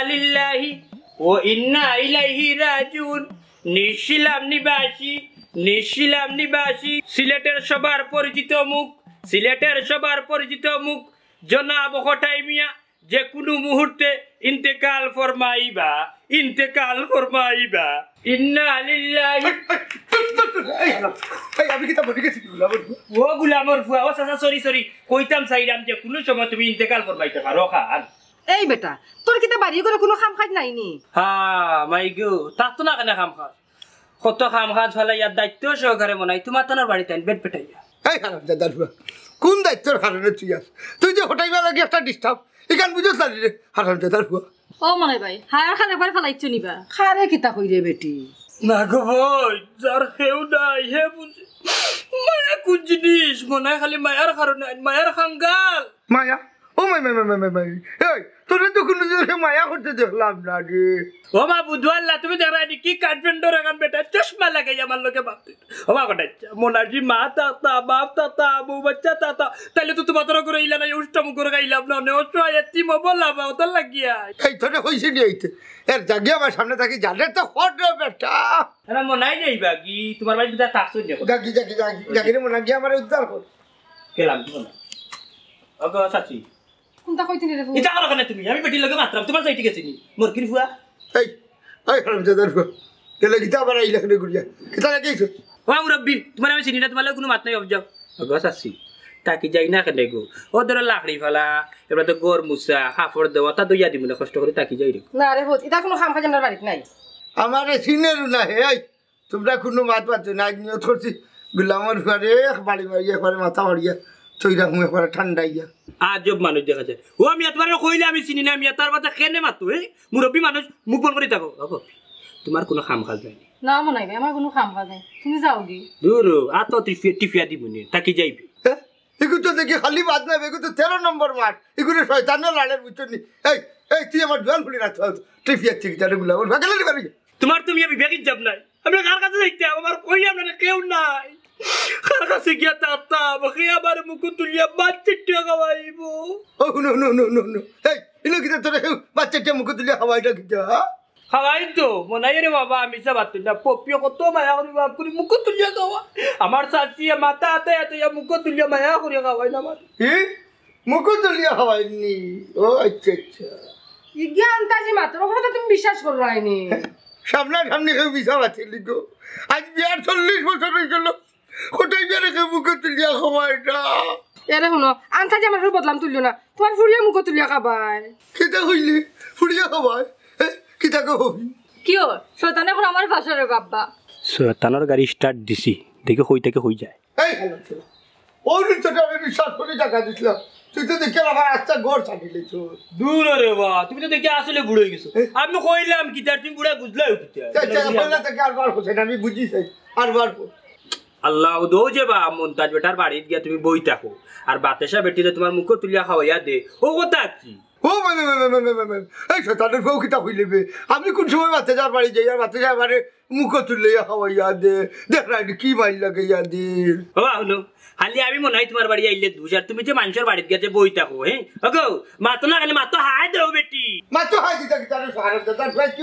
সিলেটের সবার পরিচিত মুখ সিলেটের সবার পরিচিত মুখ জনাব যে কোনো মুহূর্তে ইন্তেকাল ফরমাইবা ইন্তেকাল ফরমাইবা ইন্না আলিল্লাহ আমি কি ও গুলামর ফুয়া ও সরি সরি কইতাম সাইরাম যে কোনো সময় তুমি ইন্তেকাল ফরমাইতে পারো খান এই বেটা তোর কিতা বাড়ি করে কোনো খাম খাজ নাই নি হ্যাঁ মাইগু তার তো না কেন খাম খাজ কত খাম খাজ হলে ইয়ার দায়িত্ব সহকারে মনে হয় তোমার তোনার বাড়িতে বেট পেটাইয়া এই হারাম দাদার কোন দায়িত্বের কারণে তুই আস তুই যে হটাইবা লাগে একটা ডিস্টার্ব এখান বুঝে চালি রে হারাম দাদার ও মনে ভাই হায়ার খালে একবার ফেলাইছো নিবা খারে কিতা কইরে বেটি না গো ভাই যার খেউ নাই হে বুঝি মায়া কোন জিনিস মনে খালি মায়ার কারণে মায়ার খাঙ্গাল মায়া ও মাই মাই মাই মাই এই তো কোনো জোরে মায়া করতে দেখলাম না রে ও মা বুধুয়াল্লা তুমি দেখরা কি কাঠফেন্ডর এখন বেটা চশমা লাগাই আমার লোকে ভাবতে ও মা কটা মোনাজি মা তাতা বাপ তাতা বউ বাচ্চা তাতা তাহলে তো তোমার করে ইলা না উষ্টম করে গাইলাম না নে মবলা বা ওটা লাগিয়া এই তোরে হইছে নি এইতে এর জাগিয়া আমার সামনে থাকি জানে তো হট রে বেটা আরে মনাই যাইবা কি তোমার বাড়ি বিদা থাকছ নি জাগি জাগি জাগি জাগি রে উদ্ধার কর কেলাম তো না ওগো সাচি কোনটা যাই ঠিক আছে আমি চিনি না কোনো মাত নাই গছ যাই না কেন গো ও ধরো লাকড়ি ফেলা এবার তো গোর মুসা হাফড় দেওয়া তা দইয়া না কষ্ট করে তাকে যাই না রে এটা কোনো খাম খাজ বাড়িতে নাই আমার চিনের না হে তোমরা কোনো মাত পাচ্ছ না গুলামর ফেরে বাড়ি বাড়ি একবারে মাথা হারিয়া তৈরা একবারে ঠান্ডা ইয়া আজব মানুষ দেখা যায় ও আমি এতবারে কইলে আমি চিনি না আমি তার কথা কেনে মাতো হে মুরব্বী মানুষ মুখ বন্ধ করে থাকো অগো তোমার কোনো খাম খাজ নাই না মনে হয় আমার কোনো খাম খাজ নাই তুমি যাও কি দূর আতো টিফিয়া টিফিয়া দিব নি তাকি যাইবি তো দেখি খালি বাদ না নাই তো তেরো নম্বর মাঠ এগুলো শয়তানের লাড়ের বুঝছো নি এই এই তুই আমার জল ফুলি রাখতে হবে টিফিয়া ঠিক তার এগুলো তোমার তুমি আমি বেগিত যাব নাই আমি কার কাছে দেখতে আমার কই আপনারা কেউ নাই কাছে গিয়া তাতাম সে আমার মুখ তুলিয়া বাচ্চাটা খাওয়াইব ও no no no no no এই ইলো কিতা তোরে বাচ্চাটা মুখ তুলিয়া খাওয়াইটা কিতা খাওয়াই তো মনাই রে বাবা আমি সব তুলিয়া পপিও কত মায়া করি বাপ করি মুখ তুলিয়া খাওয়া আমার চাচি মাতা আতে এত মুখ তুলিয়া মায়া করি খাওয়াই না আমার হি মুখ তুলিয়া খাওয়াইনি ও আচ্ছা আচ্ছা ইজ্ঞা আন্তাজি মাত্র কথা তুমি বিশ্বাস করো আইনি সামনা সামনে কেউ বিচার আছে লিখো আজ বিয়ার চল্লিশ বছর হয়ে গেল কোথায় যা রেখে মুখে তুলিয়া খাবাই এরে শুনো আনতা যে আমার বদলাম তুলিও না তোমার ফুরিয়া মুখে তুলিয়া খাবাই কিতা কইলি ফুরিয়া খাবাই কিতা কই কিয় শয়তান এখন আমার ভাষা রে শয়তানের গাড়ি স্টার্ট দিছি দেখে হই থেকে হই যায় এই ওই তোটা আমি বিশ্বাস করে টাকা দিছিলাম তুই তো দেখে আমার আচ্ছা গড় ছাড়িলে দূর রে বা তুমি তো দেখে আসলে বুড়ো গেছো আমি কইলাম কি তার তুমি বুড়া বুঝলাই উঠতে আচ্ছা বললা তো কারবার হোসেন আমি বুঝিছি আরবার আল্লাহ দৌ যে বা মন্তাজ বেটার বাড়িত গিয়া তুমি বই থাকো আর বাতাসা বেটিতে তোমার মুখ তুলিয়া খাওয়াইয়া দে ও কথা কি ও মানে আমি কোন সময় বাচ্চাজার বাড়ি যাই আর বাচ্চাজার বাড়ি মুখ তুলে হাওয়াইয়া দে দেখ কি মাইল লাগে ইয়া দে ও আহলো খালি আমি মনে হয় তোমার বাড়ি আইলে দুজ আর তুমি যে মানুষের বাড়িতে গেছে বই থাকো হ্যাঁ ওগো মা না খালি মা হায় দেও বেটি মাতো তো হাই দিতা কি তার ভাই কি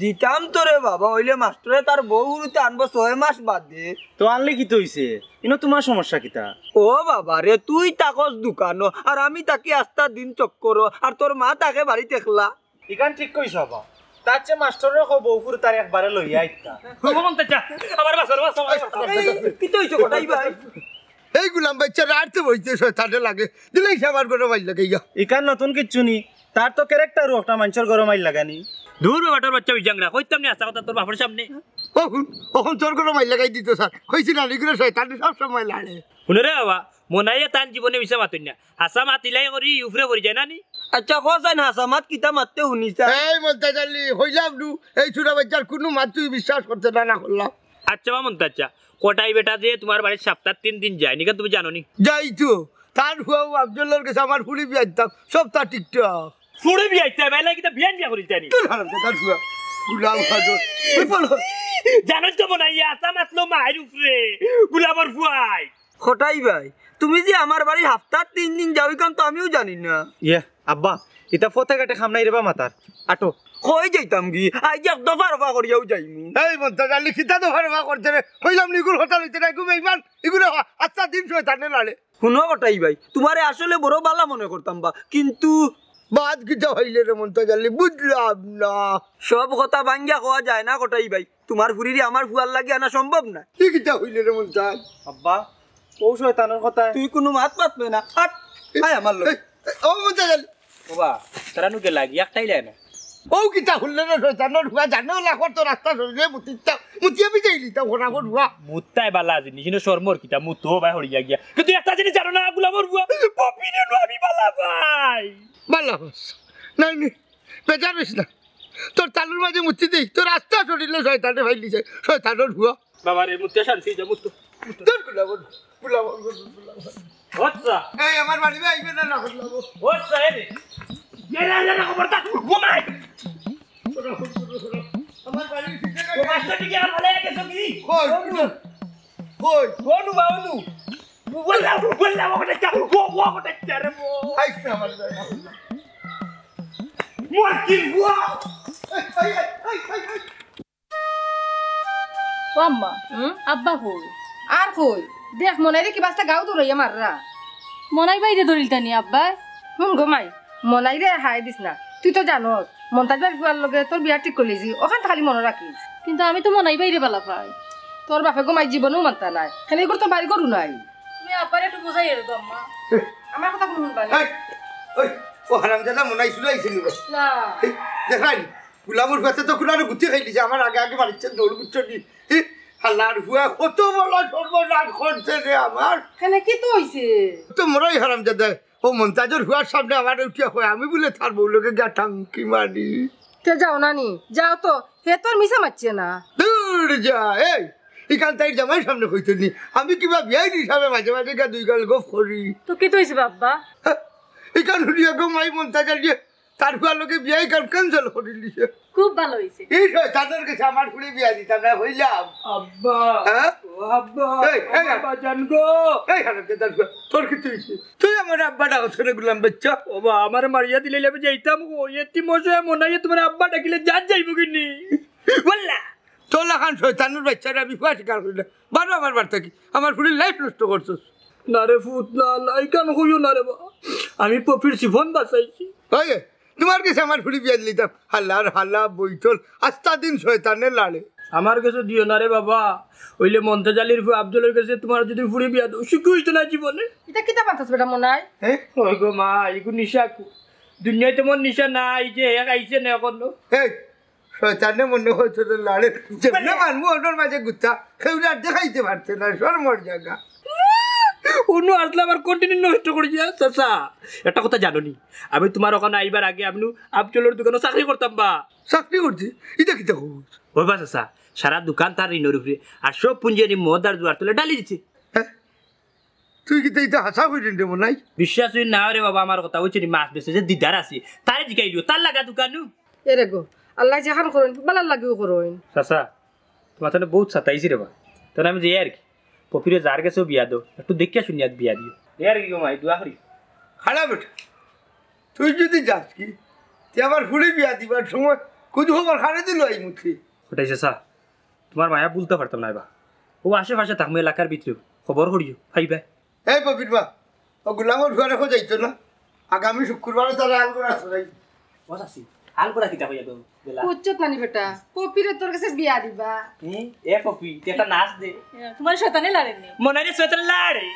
দিতাম তো রে বাবা হইলে মাস্টারে তার বউ গুরুতে আনবো ছয় মাস বাদ দে তো আনলে কি তৈছে কিন্তু তোমার সমস্যা কিতা ও বাবা রে তুই তাকস দোকানো আর আমি তাকে আস্তা দিন চক করো আর তোর মা তাকে বাড়ি দেখলা এখান ঠিক কইছ বাবা তার চেয়ে মাস্টরের কো বউ তার একবারে আইতা ভগবান হ্যাঁ, হ্যাঁ, হ্যাঁ, কি কটাই ভাই এই গুলাম বাচ্চারা আর্থে বইতে শয়তানে লাগে দিলে সে আমার করে বাইর লাগে নতুন কিচ্ছু নি তার তো ক্যারেক্টার একটা মানুষের গরম আইল লাগানি দূর বাবাটার বাচ্চা যাংরা কইতাম না আসা কথা তোর বাপের সামনে ওহন ওহন তোর কোনো মাইল লাগাই দিত স্যার কইছি না নিগুলো তার সব সময় লাড়ে শুনে রে বাবা মনাইয়ে তান জীবনে বিষয় মাতুন না হাসা মাতিলাই করি ইউফরে পড়ি যায় নি আচ্ছা না আসা মাত কিতা মাততে শুনিছা এই বলতে চালি হইলাম নু এই ছোট বাচ্চার কোনো মাত তুই বিশ্বাস করতে না না করলাম আচ্ছা বা মন্তা আচ্ছা কোটাই বেটা যে তোমার বাড়ির সপ্তাহ তিন দিন যায় নি তুমি জানো নি যাই তো তার হুয়া আব্দুল্লাহর কাছে আমার ফুলি বিয়ে দিতাম সপ্তাহ টিকটক বিয়ে আইতে হবে বেলা তো বিয়ান বিয়া করিতে তানি তোর হারাম দাদা গুয়া গুলাম হাজর তুই পড়ো জানোস তো বনাইয়া তা মাতলো মায়ের উপরে গুলামর ফুয়াই খটাই ভাই তুমি যে আমার বাড়ি হাফতার তিন দিন যাবি কান তো আমিও জানি না ইয়া আব্বা এটা ফতে কাটে খামনাই রেবা মাতার আটো কই যাইতাম কি আই এক দফা রফা করিয়াও যাইমু এই বন্ধু জানলি কিতা দফা রফা করছে রে হইলাম নিগুল হতাল লইতে না গুবে ইমান এগুলো আচ্ছা দিন সয় তানে লালে শুনো কটাই ভাই তোমারে আসলে বড় বালা মনে করতাম বা কিন্তু বাদ কিটা হইলে রে মন্তা জানলি বুঝলাম না সব কথা ভাঙ্গা কোয়া যায় না কটাই ভাই তোমার ফুরিরে আমার ফুয়ার লাগে আনা সম্ভব না কি কিটা হইলে রে মন্তা আব্বা ও শয়তানের কথা তুই কোনো মাত পাতবে না আট আয় আমার লোক ও মন্তা জানলি বাবা তারা নুকে লাগি একটাই লাই না ও কিতা হুল্লে জানো ঢুকা জানো লাখর তো রাস্তা সরলে মুতিতা মুতিয়া বিজে লিতা ঘোরা ঘোরা বালা জিনিস কিন্তু শর্মর কিতা মুতো ভাই গিয়া কিন্তু একটা জিনিস জানো না গুলামর বুয়া পপি রে নো আমি দেই তোর রাস্তা সরিলে শয়তানে ভাই লিছে শয়তানো ঢুয়া বাবা রে মুতিয়া শান্তি যা না না গুলামর ওচ্ছা গ্রহণ করছল আমার বাড়ি টিকে গো বস্তা টিকে ভাল লাগিছ কি কই কই কই কোন বাউলো মু বললা মু বললা ওটা যা ও ওটা ছেড়ে বো আইসা আমার যায় না মুক কিন গো আই আই আই আই আম্মা হ আব্বা কই আর কই দেখ মলাই দেখি বস্তা गाव ধরে ই মাররা মলাই বাইদে দইল তানি আব্বা ঘুম গো মাই মলাই রে হাই দিস না তুই তো জানোস মন্তাজবার বুয়ার লগে তোর বিয়া ঠিক করলিছি ওখান খালি মনে রাখিস কিন্তু আমি তো মনাই বাইরে পালা পাই তোর বাপে গোমাই জীবনও মানতা নাই হেনে করে তো বাড়ি করু নাই তুমি আপারে একটু বুঝাই এর আমার কথা কোনো শুনবা না ওই ও হারামজাদা মনাই শুনাইছিল না দেখাই গুলামুর কাছে তো কোনো গুটি খাইলি যে আমার আগে আগে বাড়িতে দৌড় গুচ্ছি হালার হুয়া কত বড় সর্বনাশ করছে রে আমার কেন কি তো হইছে তো মরাই হারামজাদা ও মন্তাজর হুয়ার সামনে আবার উঠিয়া হয় আমি বলে তার বউলোকে গা কি মারি কে যাও নানি যাও তো হে তোর মিশা মারছে না দূর যা এই এখান তাই জামাই সামনে কইতে নি আমি কিবা বিয়াই হিসাবে মাঝে মাঝে গা দুই গাল গফ করি তো কি তৈছি বাবা হ্যাঁ, এখান হুড়িয়া গো মাই মন্তাজার দিয়ে দিছে খুব আমার বিয়া আব্বা গুলাম বাচ্চা মারিয়া দিলে আমি যাইতাম গো এতি মনে হয় তোমার আব্বা ডাকিলে যা যাইবো কিনি বললা তোলা বাচ্চারা আমি বারো আমার বার্তা কি আমার ফুলি লাইফ নষ্ট করছস না রে ফুত না রে বা আমি পপির জীবন বাঁচাইছি হয় তোমার কাছে আমার ফুড়ি পেঁয়াজ নিতাম হাল্লার হাল্লা বৈঠল আস্তা দিন শয়তানে লাড়ে আমার কাছে দিও না রে বাবা ওইলে মন্তাজালির আব্দুলের কাছে তোমার যদি ফুড়ি পেঁয়াজ দাও সুখী হইতো না জীবনে এটা কিতা পাতাস বেটা মনে হয় ওই গো মা এগুলো নিশা দুনিয়ায় তো মন নিশা নাই যে এক আইছে না এখন শয়তানে মনে হয়েছিল লাড়ে যেমনি মানবো ওটার মাঝে গুচ্ছা খেউলার দেখাইতে পারছে না সর মর জায়গা ফোনও আসলে আবার কন্টিনিউ নষ্ট করেছি চাচা একটা কথা জানোনি আমি তোমার ওখানে আইবার আগে আপনি আবচলের দোকানে চাকরি করতাম বা চাকরি করছি ইটা কিতা খবর বলবা চাচা সারা দোকান তার ঋণের উপরে আর সব পুঞ্জি মদ আর দুয়ার তুলে ডালি দিছে হ্যাঁ? তুই কি এইটা হাসা কইলেন রে নাই বিশ্বাস হই না রে বাবা আমার কথা হইছে মাছ বেছে যে দিদার আছে তারে জিগাই দিও তার লাগা দোকানু এরে গো আল্লাহ যেখান করেন বালার লাগিও করেন চাচা তোমার তাহলে বহুত সাতাইছি রে বা তাহলে আমি যে আর কি পপিরে যার গেছেও বিয়া দো একটু দেখিয়া শুনিয়াত বিয়া দিও এর কি মাই দুয়া করি খালা বেটা তুই যদি যাস কি তুই আবার ফুলে বিয়া দিবার সময় কুদু হবার খারে দিল এই মুখে ওটাই চেষা তোমার মায়া বলতে পারতাম না বা ও আশেপাশে থাকবে এলাকার ভিতরে খবর করিও ভাইবা এই পপির বা ও গুলাঙ্গর ঘরে খোঁজাইতো না আগামী শুক্রবার তারা আলগোর আসো ভাই বস হাল করা কিতা হইয়া গেল কুচ্চত নানি বেটা পপিরে তোর কাছে বিয়া দিবা এ পপি এটা নাচ দে তোমার শয়তানে লাড়েনি মনারে শয়তানে লাড়ে